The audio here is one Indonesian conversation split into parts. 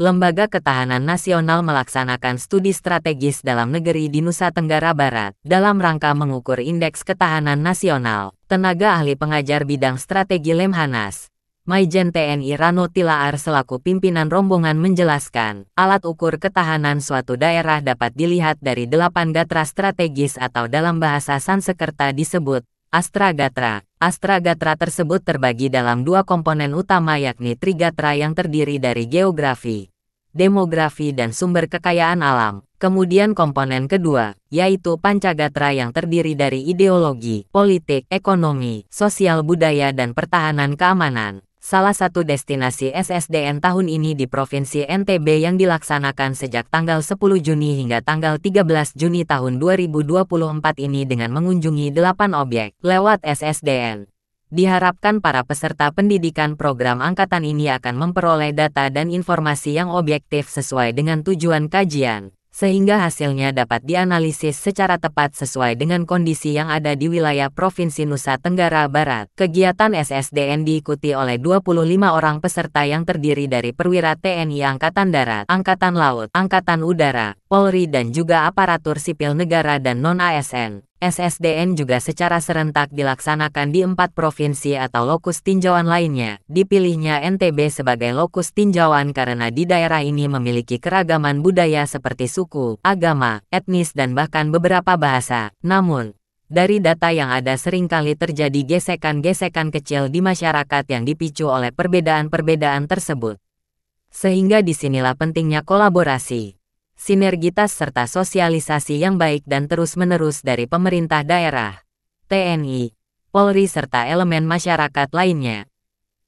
Lembaga Ketahanan Nasional melaksanakan studi strategis dalam negeri di Nusa Tenggara Barat dalam rangka mengukur indeks ketahanan nasional. Tenaga ahli pengajar bidang strategi Lemhanas, Maijen TNI Rano Tilaar selaku pimpinan rombongan menjelaskan, alat ukur ketahanan suatu daerah dapat dilihat dari delapan gatra strategis atau dalam bahasa Sansekerta disebut Astragatra. Astragatra tersebut terbagi dalam dua komponen utama yakni Trigatra yang terdiri dari geografi, demografi dan sumber kekayaan alam. Kemudian komponen kedua, yaitu Pancagatra yang terdiri dari ideologi, politik, ekonomi, sosial budaya dan pertahanan keamanan. Salah satu destinasi SSDN tahun ini di Provinsi NTB yang dilaksanakan sejak tanggal 10 Juni hingga tanggal 13 Juni tahun 2024 ini dengan mengunjungi 8 objek lewat SSDN. Diharapkan para peserta pendidikan program angkatan ini akan memperoleh data dan informasi yang objektif sesuai dengan tujuan kajian, sehingga hasilnya dapat dianalisis secara tepat sesuai dengan kondisi yang ada di wilayah Provinsi Nusa Tenggara Barat. Kegiatan SSDN diikuti oleh 25 orang peserta yang terdiri dari perwira TNI Angkatan Darat, Angkatan Laut, Angkatan Udara, Polri dan juga aparatur sipil negara dan non-ASN. SSDN juga secara serentak dilaksanakan di empat provinsi atau lokus tinjauan lainnya. Dipilihnya NTB sebagai lokus tinjauan karena di daerah ini memiliki keragaman budaya seperti suku, agama, etnis dan bahkan beberapa bahasa. Namun, dari data yang ada seringkali terjadi gesekan-gesekan kecil di masyarakat yang dipicu oleh perbedaan-perbedaan tersebut. Sehingga disinilah pentingnya kolaborasi sinergitas serta sosialisasi yang baik dan terus-menerus dari pemerintah daerah, TNI, Polri serta elemen masyarakat lainnya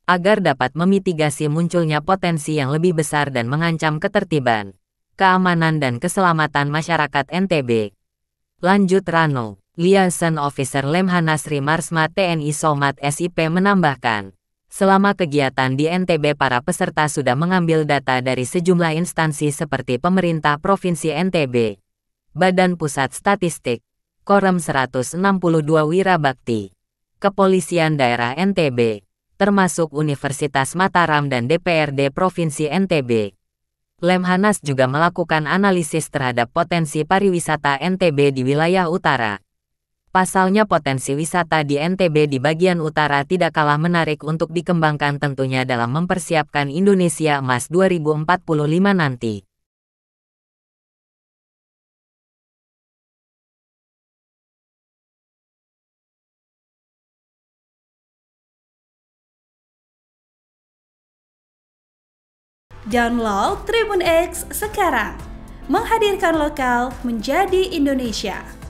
agar dapat memitigasi munculnya potensi yang lebih besar dan mengancam ketertiban, keamanan dan keselamatan masyarakat NTB. Lanjut Rano, Liaison Officer Lemhanasri Marsma TNI Somat SIP menambahkan, Selama kegiatan di NTB para peserta sudah mengambil data dari sejumlah instansi seperti pemerintah Provinsi NTB, Badan Pusat Statistik, Korem 162 Wirabakti, Kepolisian Daerah NTB, termasuk Universitas Mataram dan DPRD Provinsi NTB. Lemhanas juga melakukan analisis terhadap potensi pariwisata NTB di wilayah utara. Pasalnya potensi wisata di NTB di bagian utara tidak kalah menarik untuk dikembangkan tentunya dalam mempersiapkan Indonesia Emas 2045 nanti. Download Tribun X sekarang. Menghadirkan lokal menjadi Indonesia.